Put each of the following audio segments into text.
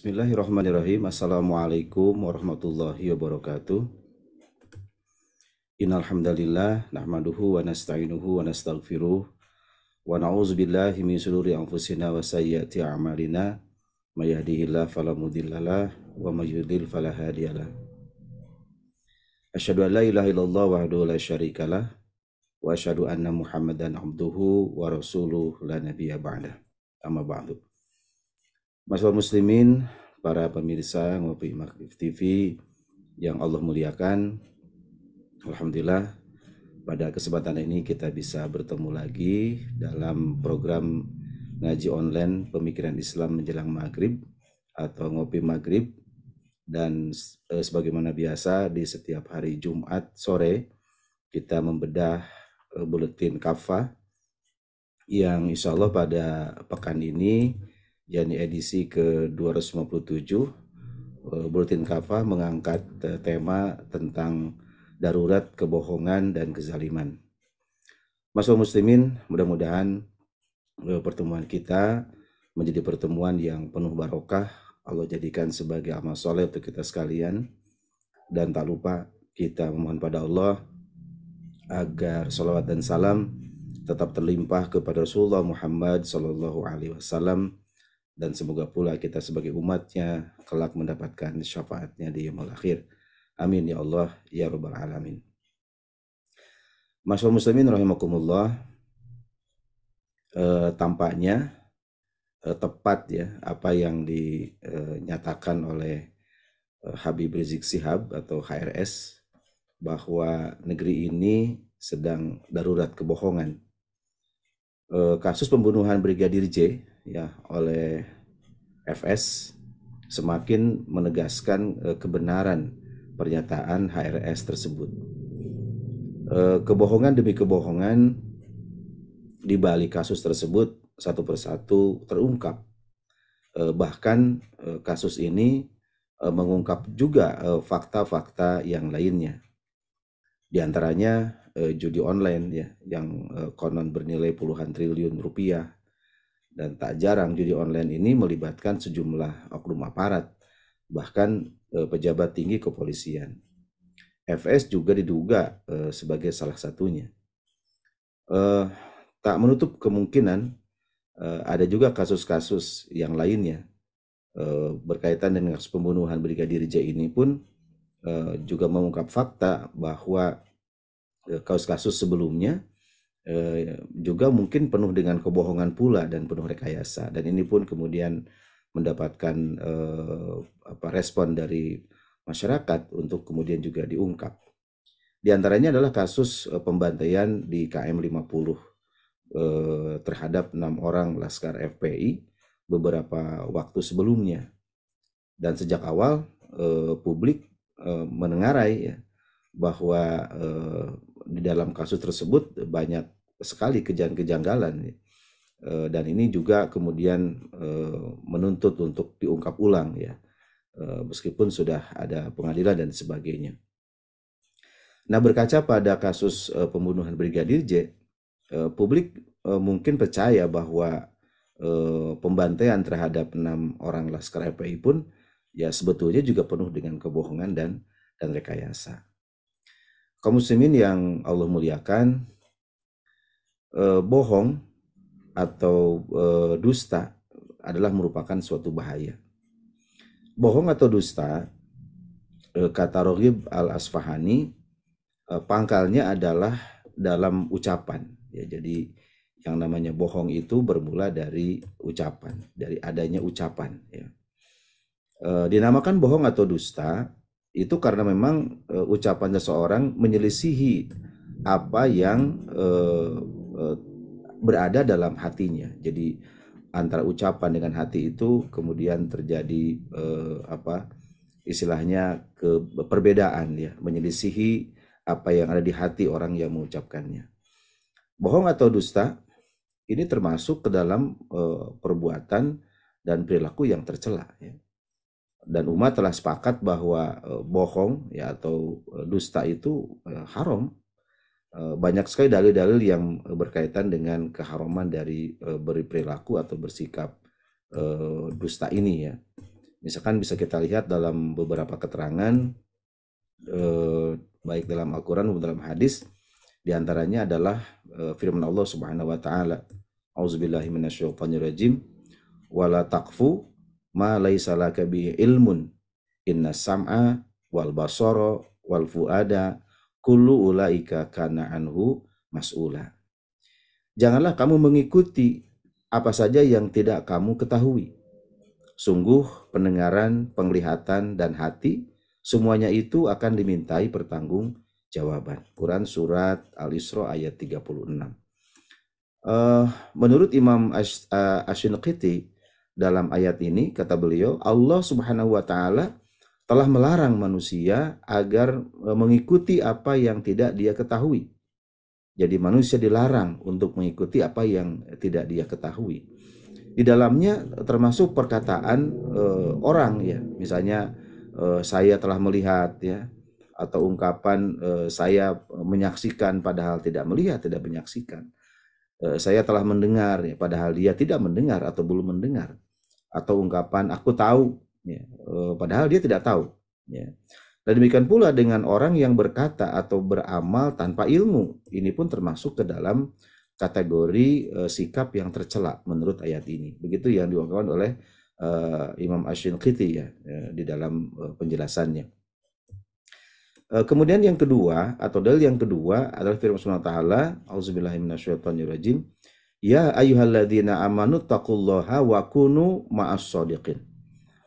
Bismillahirrahmanirrahim. Assalamualaikum warahmatullahi wabarakatuh. Innal hamdalillah nahmaduhu wa nasta'inuhu wa nastaghfiruh wa na'udzubillahi min syururi anfusina wa sayyiati a'malina may yahdihillahu fala mudhillalah wa may yudhlil fala hadiyalah. Asyhadu an la ilaha illallah wahdahu la syarikalah wa asyhadu anna Muhammadan abduhu wa rasuluh la nabiyya ba'da. Amma ba'du. Masyarakat muslimin, para pemirsa Ngopi Maghrib TV yang Allah muliakan, Alhamdulillah pada kesempatan ini kita bisa bertemu lagi dalam program ngaji online pemikiran Islam menjelang maghrib atau ngopi maghrib dan eh, sebagaimana biasa di setiap hari Jumat sore kita membedah eh, buletin kafa yang insya Allah pada pekan ini yakni edisi ke-257 eh, Buletin Kafa mengangkat eh, tema tentang darurat kebohongan dan kezaliman. Masuk muslimin, mudah-mudahan eh, pertemuan kita menjadi pertemuan yang penuh barokah. Allah jadikan sebagai amal soleh untuk kita sekalian. Dan tak lupa kita memohon pada Allah agar salawat dan salam tetap terlimpah kepada Rasulullah Muhammad Sallallahu Alaihi Wasallam dan semoga pula kita sebagai umatnya kelak mendapatkan syafaatnya di yaumul akhir. Amin ya Allah ya rabbal alamin. Masyaallah muslimin rahimakumullah e, tampaknya e, tepat ya apa yang dinyatakan eh, oleh Habib Rizik Sihab atau HRS bahwa negeri ini sedang darurat kebohongan eh, kasus pembunuhan Brigadir J ya oleh FS semakin menegaskan eh, kebenaran pernyataan HRS tersebut. Eh, kebohongan demi kebohongan di balik kasus tersebut satu persatu terungkap. Eh, bahkan eh, kasus ini eh, mengungkap juga eh, fakta-fakta yang lainnya. Di antaranya eh, judi online ya yang eh, konon bernilai puluhan triliun rupiah dan tak jarang judi online ini melibatkan sejumlah oknum aparat bahkan eh, pejabat tinggi kepolisian. FS juga diduga eh, sebagai salah satunya. Eh, tak menutup kemungkinan eh, ada juga kasus-kasus yang lainnya eh, berkaitan dengan kasus pembunuhan brigadir J ini pun eh, juga mengungkap fakta bahwa Eh, kasus-kasus sebelumnya eh, juga mungkin penuh dengan kebohongan pula dan penuh rekayasa dan ini pun kemudian mendapatkan eh, apa respon dari masyarakat untuk kemudian juga diungkap. Di antaranya adalah kasus pembantaian di KM 50 terhadap enam orang laskar FPI beberapa waktu sebelumnya. Dan sejak awal publik menengarai ya bahwa di dalam kasus tersebut banyak sekali kejadian kejanggalan ya. eh, dan ini juga kemudian eh, menuntut untuk diungkap ulang ya eh, meskipun sudah ada pengadilan dan sebagainya. Nah berkaca pada kasus pembunuhan Brigadir J, publik mungkin percaya bahwa pembantaian terhadap enam orang Laskar FPI pun ya sebetulnya juga penuh dengan kebohongan dan dan rekayasa kaum muslimin yang Allah muliakan eh, bohong atau eh, dusta adalah merupakan suatu bahaya. Bohong atau dusta eh, kata Rohib Al-Asfahani eh, pangkalnya adalah dalam ucapan ya jadi yang namanya bohong itu bermula dari ucapan, dari adanya ucapan. Ya. eh, dinamakan bohong atau dusta itu karena memang e, eh, ucapan seseorang menyelisihi apa yang e, e, berada dalam hatinya. Jadi antara ucapan dengan hati itu kemudian terjadi e, apa istilahnya ke perbedaan ya, menyelisihi apa yang ada di hati orang yang mengucapkannya. Bohong atau dusta ini termasuk ke dalam e, perbuatan dan perilaku yang tercela ya dan umat telah sepakat bahwa e, bohong ya atau e, dusta itu e, haram. Banyak sekali dalil-dalil yang berkaitan dengan keharuman dari berperilaku atau bersikap dusta ini ya. Misalkan bisa kita lihat dalam beberapa keterangan baik dalam Al-Qur'an maupun dalam hadis di antaranya adalah firman Allah Subhanahu wa taala. Auzubillahi minasyaitonirrajim wala taqfu ma laisa laka bihi ilmun inna sam'a wal basara wal fuada kullu ulaika kana anhu mas'ula janganlah kamu mengikuti apa saja yang tidak kamu ketahui sungguh pendengaran penglihatan dan hati semuanya itu akan dimintai pertanggung jawaban Quran surat Al-Isra ayat 36 uh, menurut Imam Ash, uh, Ashinqiti dalam ayat ini kata beliau Allah Subhanahu wa taala telah melarang manusia agar e, mengikuti apa yang tidak dia ketahui. Jadi manusia dilarang untuk mengikuti apa yang tidak dia ketahui. Di dalamnya termasuk perkataan e, orang ya, misalnya e, saya telah melihat ya atau ungkapan e, saya menyaksikan padahal tidak melihat, tidak menyaksikan. E, saya telah mendengar ya padahal dia tidak mendengar atau belum mendengar atau ungkapan aku tahu ya, eh, padahal dia tidak tahu ya. Dan demikian pula dengan orang yang berkata atau beramal tanpa ilmu, ini pun termasuk ke dalam kategori e, sikap yang tercela menurut ayat ini. Begitu yang diungkapkan oleh e, Imam Ash-Shinqiti ya e, di dalam e, penjelasannya. E, kemudian yang kedua atau dalil yang kedua adalah firman Allah Taala, "Auzubillahi minasyaitonirrajim." rajim Ya ayyuhalladzina amanu taqullaha wa kunu ma'as shodiqin.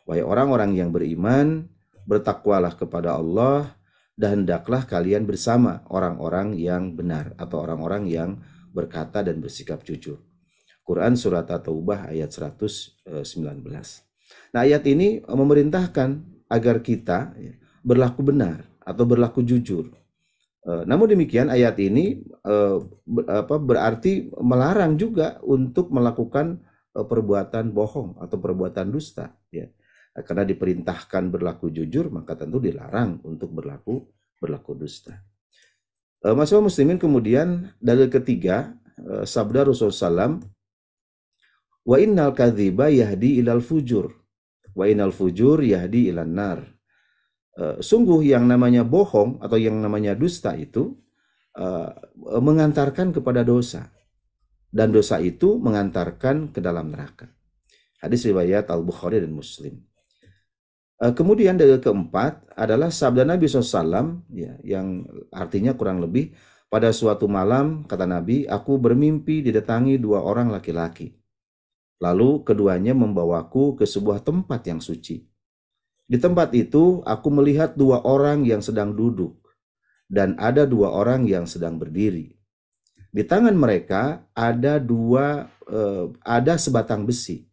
Wahai orang-orang yang beriman, bertakwalah kepada Allah dan hendaklah kalian bersama orang-orang yang benar atau orang-orang yang berkata dan bersikap jujur. Quran surat At-Taubah ayat 119. Eh, nah, ayat ini memerintahkan agar kita ya, berlaku benar atau berlaku jujur Eh, namun demikian ayat ini eh, berarti melarang juga untuk melakukan eh, perbuatan bohong atau perbuatan dusta ya. Karena diperintahkan berlaku jujur maka tentu dilarang untuk berlaku berlaku dusta. Mas muslimin kemudian dalil ketiga sabda Rasul SAW wa innal kadhiba yahdi ilal fujur wa innal fujur yahdi ilan nar. Eh, sungguh yang namanya bohong atau yang namanya dusta itu uh, mengantarkan kepada dosa dan dosa itu mengantarkan ke dalam neraka. Hadis riwayat Al Bukhari dan Muslim. Uh, kemudian dari keempat adalah sabda Nabi SAW ya, yang artinya kurang lebih pada suatu malam kata Nabi, aku bermimpi didatangi dua orang laki-laki. Lalu keduanya membawaku ke sebuah tempat yang suci di tempat itu aku melihat dua orang yang sedang duduk dan ada dua orang yang sedang berdiri. Di tangan mereka ada dua eh, ada sebatang besi.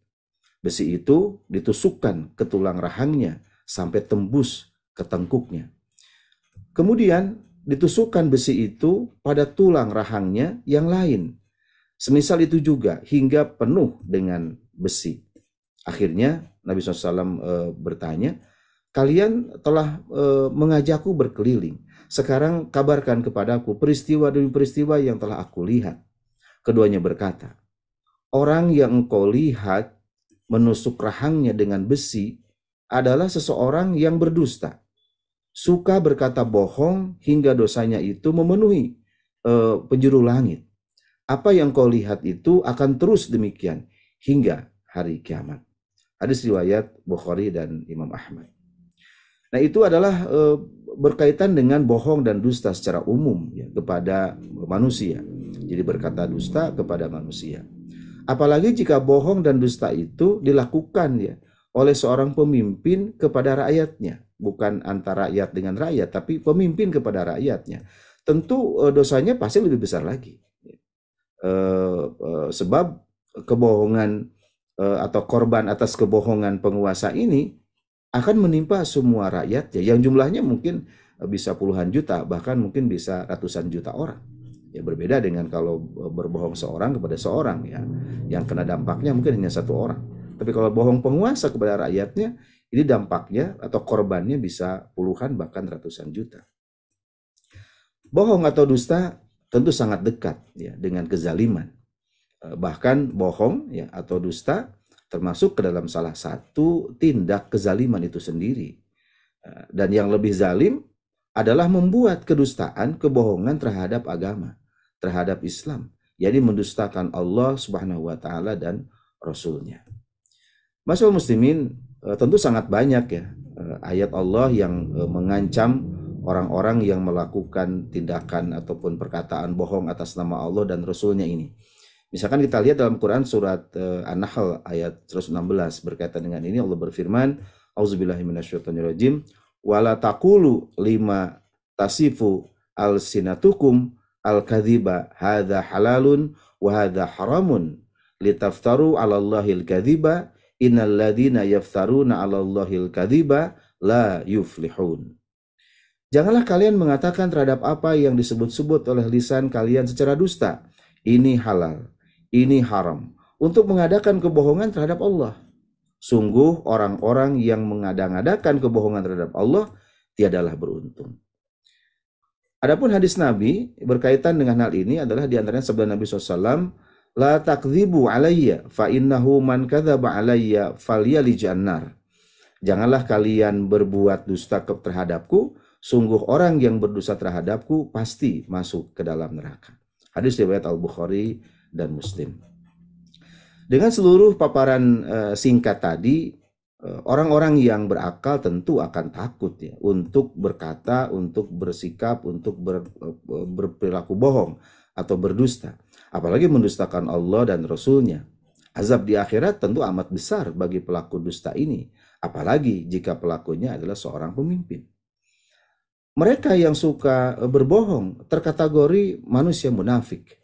Besi itu ditusukkan ke tulang rahangnya sampai tembus ke tengkuknya. Kemudian ditusukkan besi itu pada tulang rahangnya yang lain. Semisal itu juga hingga penuh dengan besi. Akhirnya Nabi SAW eh, bertanya, Kalian telah e, eh, mengajakku berkeliling. Sekarang kabarkan kepadaku peristiwa demi peristiwa yang telah aku lihat. Keduanya berkata, Orang yang engkau lihat menusuk rahangnya dengan besi adalah seseorang yang berdusta. Suka berkata bohong hingga dosanya itu memenuhi e, penjuru langit. Apa yang kau lihat itu akan terus demikian hingga hari kiamat. Hadis riwayat Bukhari dan Imam Ahmad. Nah itu adalah eh, berkaitan dengan bohong dan dusta secara umum ya, kepada manusia. Jadi berkata dusta kepada manusia. Apalagi jika bohong dan dusta itu dilakukan ya oleh seorang pemimpin kepada rakyatnya, bukan antara rakyat dengan rakyat, tapi pemimpin kepada rakyatnya. Tentu eh, dosanya pasti lebih besar lagi. Eh, sebab kebohongan atau korban atas kebohongan penguasa ini akan menimpa semua rakyatnya yang jumlahnya mungkin eh, bisa puluhan juta bahkan mungkin bisa ratusan juta orang ya berbeda dengan kalau eh, berbohong seorang kepada seorang ya yang kena dampaknya mungkin hanya satu orang tapi kalau bohong penguasa kepada rakyatnya ini dampaknya atau korbannya bisa puluhan bahkan ratusan juta bohong atau dusta tentu sangat dekat ya dengan kezaliman eh, bahkan bohong ya atau dusta termasuk ke dalam salah satu tindak kezaliman itu sendiri. Eh, dan yang lebih zalim adalah membuat kedustaan, kebohongan terhadap agama, terhadap Islam. Jadi mendustakan Allah Subhanahu wa taala dan rasulnya. Masa muslimin eh, tentu sangat banyak ya eh, ayat Allah yang mengancam orang-orang yang melakukan tindakan ataupun perkataan bohong atas nama Allah dan rasulnya ini. Misalkan kita lihat dalam Quran surat uh, An-Nahl ayat 116 berkaitan dengan ini Allah berfirman, auzubillahi minasyaitonirrajim, wala taqulu lima tasifu al-sinatukum al-kadhiba hadza halalun wa hadza haramun litaftaru 'ala Allahil kadhiba innal ladina yaftaruna 'ala Allahil kadhiba la yuflihun. Janganlah kalian mengatakan terhadap apa yang disebut-sebut oleh lisan kalian secara dusta. Ini halal, ini haram untuk mengadakan kebohongan terhadap Allah. Sungguh orang-orang yang mengadang-adakan kebohongan terhadap Allah tiadalah beruntung. Adapun hadis Nabi berkaitan dengan hal ini adalah di antaranya sabda Nabi SAW, La takzibu alaiya fa innahu man kadzaba alayya falyalij jannar. Janganlah kalian berbuat dusta terhadapku, sungguh orang yang berdusta terhadapku pasti masuk ke dalam neraka. Hadis riwayat Al-Bukhari dan Muslim. Dengan seluruh paparan eh, singkat tadi, eh, orang-orang yang berakal tentu akan takut ya untuk berkata, untuk bersikap, untuk ber, eh, berperilaku bohong atau berdusta, apalagi mendustakan Allah dan Rasulnya Azab di akhirat tentu amat besar bagi pelaku dusta ini, apalagi jika pelakunya adalah seorang pemimpin. Mereka yang suka berbohong terkategori manusia munafik.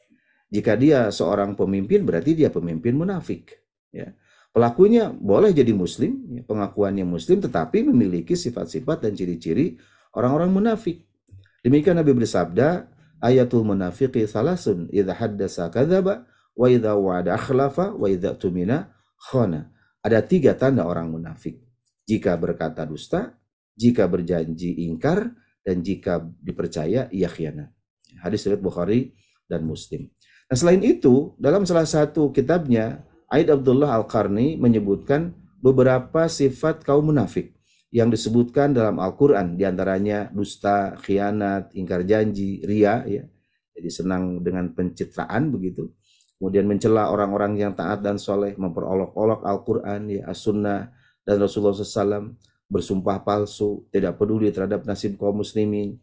Jika dia seorang pemimpin berarti dia pemimpin munafik. Ya. Pelakunya boleh jadi muslim, ya, pengakuannya muslim tetapi memiliki sifat-sifat dan ciri-ciri orang-orang munafik. Demikian Nabi bersabda, ayatul munafiqi salasun idha haddasa kadzaba wa idha wa'ada akhlafa wa idha tumina khona. Ada tiga tanda orang munafik. Jika berkata dusta, jika berjanji ingkar, dan jika dipercaya ia khianat. Hadis riwayat Bukhari dan Muslim. Nah, selain itu, dalam salah satu kitabnya, Aid Abdullah Al-Qarni menyebutkan beberapa sifat kaum munafik yang disebutkan dalam Al-Quran, diantaranya dusta, khianat, ingkar janji, ria, ya. jadi senang dengan pencitraan begitu. Kemudian mencela orang-orang yang taat dan soleh, memperolok-olok Al-Quran, ya, As-Sunnah, dan Rasulullah SAW, bersumpah palsu, tidak peduli terhadap nasib kaum muslimin,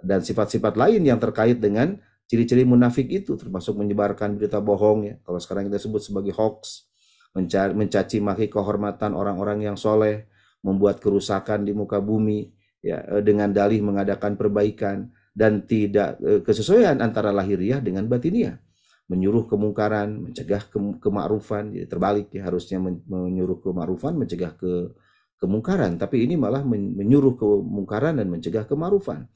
dan sifat-sifat lain yang terkait dengan ciri-ciri munafik itu termasuk menyebarkan berita bohong ya kalau sekarang kita sebut sebagai hoax mencari, mencaci maki kehormatan orang-orang yang soleh membuat kerusakan di muka bumi ya eh, dengan dalih mengadakan perbaikan dan tidak eh, kesesuaian antara lahiriah dengan batiniah menyuruh kemungkaran, mencegah ke kemarufan, jadi terbalik ya harusnya menyuruh kemarufan, mencegah ke kemungkaran, tapi ini malah menyuruh kemungkaran dan mencegah kemarufan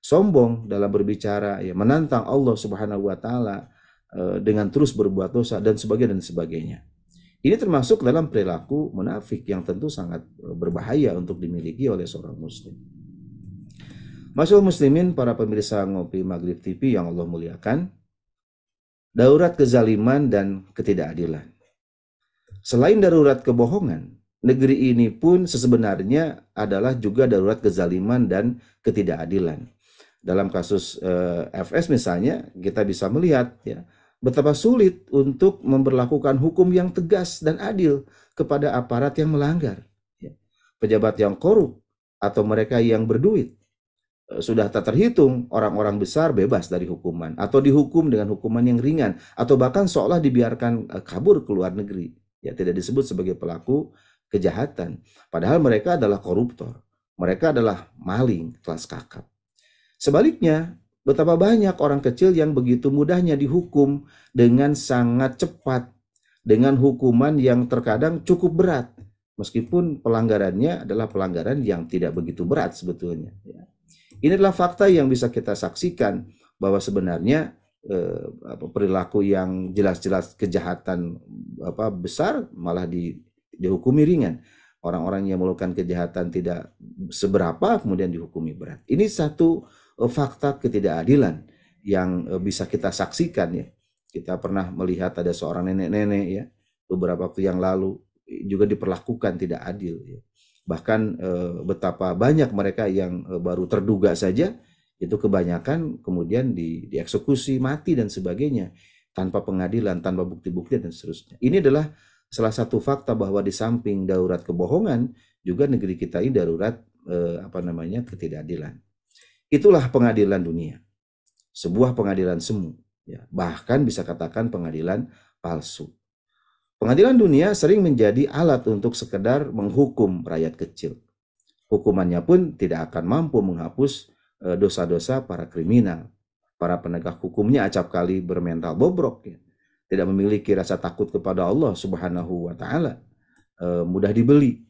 sombong dalam berbicara, ya menantang Allah Subhanahu wa taala eh, dengan terus berbuat dosa dan sebagainya dan sebagainya. Ini termasuk dalam perilaku munafik yang tentu sangat eh, berbahaya untuk dimiliki oleh seorang muslim. Masyaallah muslimin, para pemirsa Ngopi Maghrib TV yang Allah muliakan, darurat kezaliman dan ketidakadilan. Selain darurat kebohongan, negeri ini pun sebenarnya adalah juga darurat kezaliman dan ketidakadilan dalam kasus eh, FS misalnya kita bisa melihat ya betapa sulit untuk memperlakukan hukum yang tegas dan adil kepada aparat yang melanggar ya. pejabat yang korup atau mereka yang berduit eh, sudah tak terhitung orang-orang besar bebas dari hukuman atau dihukum dengan hukuman yang ringan atau bahkan seolah dibiarkan eh, kabur ke luar negeri ya tidak disebut sebagai pelaku kejahatan padahal mereka adalah koruptor mereka adalah maling kelas kakap Sebaliknya, betapa banyak orang kecil yang begitu mudahnya dihukum dengan sangat cepat, dengan hukuman yang terkadang cukup berat, meskipun pelanggarannya adalah pelanggaran yang tidak begitu berat sebetulnya. Ya. Ini adalah fakta yang bisa kita saksikan bahwa sebenarnya eh, perilaku yang jelas-jelas kejahatan apa besar malah di, dihukumi ringan. Orang-orang yang melakukan kejahatan tidak seberapa kemudian dihukumi berat. Ini satu Eh, fakta ketidakadilan yang eh, bisa kita saksikan ya. Kita pernah melihat ada seorang nenek-nenek ya beberapa waktu yang lalu juga diperlakukan tidak adil ya. Bahkan eh, betapa banyak mereka yang baru terduga saja itu kebanyakan kemudian di, dieksekusi mati dan sebagainya tanpa pengadilan, tanpa bukti-bukti dan seterusnya. Ini adalah salah satu fakta bahwa di samping darurat kebohongan juga negeri kita ini darurat eh, apa namanya ketidakadilan. Itulah pengadilan dunia. Sebuah pengadilan semu. Ya, bahkan bisa katakan pengadilan palsu. Pengadilan dunia sering menjadi alat untuk sekedar menghukum rakyat kecil. Hukumannya pun tidak akan mampu menghapus eh, dosa-dosa para kriminal. Para penegak hukumnya acap kali bermental bobrok. Ya. Tidak memiliki rasa takut kepada Allah subhanahu wa ta'ala. E, mudah dibeli,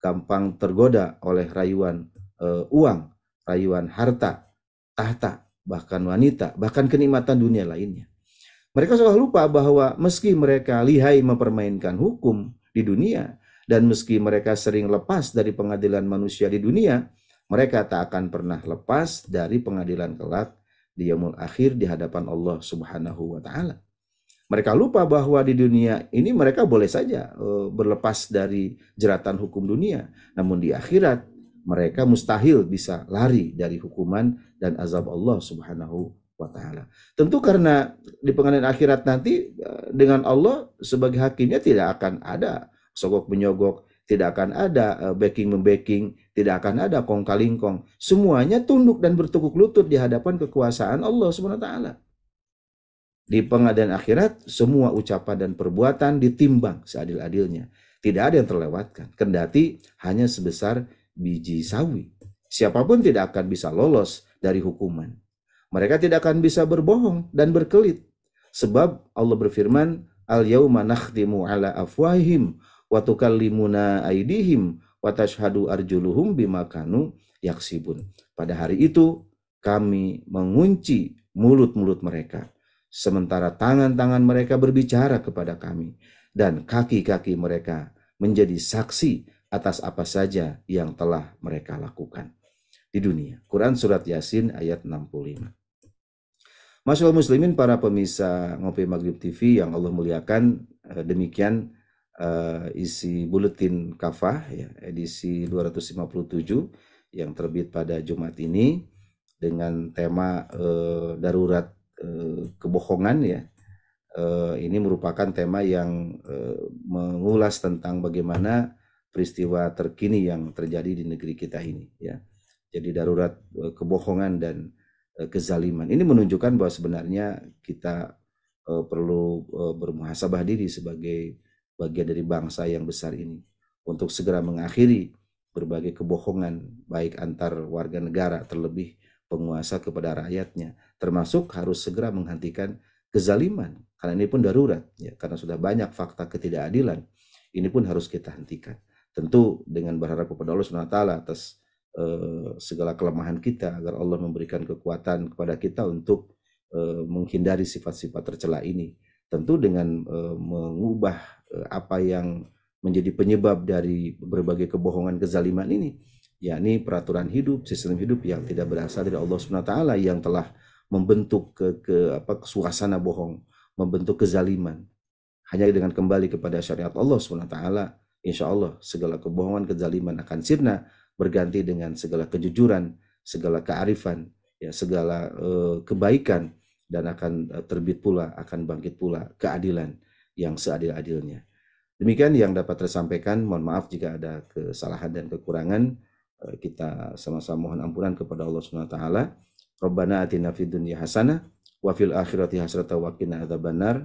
gampang tergoda oleh rayuan e, uang rayuan harta, tahta, bahkan wanita, bahkan kenikmatan dunia lainnya. Mereka seolah lupa bahwa meski mereka lihai mempermainkan hukum di dunia, dan meski mereka sering lepas dari pengadilan manusia di dunia, mereka tak akan pernah lepas dari pengadilan kelak di yaumul akhir di hadapan Allah Subhanahu wa taala. Mereka lupa bahwa di dunia ini mereka boleh saja eh, berlepas dari jeratan hukum dunia, namun di akhirat mereka mustahil bisa lari dari hukuman dan azab Allah Subhanahu wa taala. Tentu karena di pengadilan akhirat nanti eh, dengan Allah sebagai hakimnya tidak akan ada sogok menyogok, tidak akan ada eh, backing membacking, tidak akan ada kong kalingkong. Semuanya tunduk dan bertukuk lutut di hadapan kekuasaan Allah Subhanahu wa taala. Di pengadilan akhirat semua ucapan dan perbuatan ditimbang seadil-adilnya. Tidak ada yang terlewatkan. Kendati hanya sebesar biji sawi. Siapapun tidak akan bisa lolos dari hukuman. Mereka tidak akan bisa berbohong dan berkelit. Sebab Allah berfirman, Al-yawma nakhtimu ala afwahim wa tukallimuna aidihim watashhadu arjuluhum bimakanu yaksibun. Pada hari itu kami mengunci mulut-mulut mereka sementara tangan-tangan mereka berbicara kepada kami dan kaki-kaki mereka menjadi saksi atas apa saja yang telah mereka lakukan di dunia. Quran Surat Yasin ayat 65. Allah muslimin para pemirsa Ngopi Maghrib TV yang Allah muliakan eh, demikian eh, isi buletin kafah ya, edisi 257 yang terbit pada Jumat ini dengan tema uh, darurat uh, kebohongan ya. Uh, ini merupakan tema yang uh, mengulas tentang bagaimana peristiwa terkini yang terjadi di negeri kita ini ya. Jadi darurat eh, kebohongan dan eh, kezaliman. Ini menunjukkan bahwa sebenarnya kita eh, perlu bermuhasabah diri sebagai bagian dari bangsa yang besar ini untuk segera mengakhiri berbagai kebohongan baik antar warga negara terlebih penguasa kepada rakyatnya termasuk harus segera menghentikan kezaliman karena ini pun darurat ya karena sudah banyak fakta ketidakadilan ini pun harus kita hentikan Tentu dengan berharap kepada Allah Subhanahu Wa Taala atas uh, segala kelemahan kita agar Allah memberikan kekuatan kepada kita untuk uh, menghindari sifat-sifat tercela ini. Tentu dengan uh, mengubah uh, apa yang menjadi penyebab dari berbagai kebohongan kezaliman ini, yakni peraturan hidup, sistem hidup yang tidak berasal dari Allah Subhanahu Wa Taala yang telah membentuk ke, ke apa suasana bohong, membentuk kezaliman. Hanya dengan kembali kepada syariat Allah Subhanahu Wa Taala Insya Allah segala kebohongan, kezaliman akan sirna berganti dengan segala kejujuran, segala kearifan, ya segala uh, kebaikan dan akan eh, terbit pula, akan bangkit pula keadilan yang seadil-adilnya. Demikian yang dapat tersampaikan. Mohon maaf jika ada kesalahan dan kekurangan. Eh, kita sama-sama mohon ampunan kepada Allah Subhanahu wa taala. Rabbana atina fid dunya hasanah wa fil akhirati hasanah wa qina adzabannar.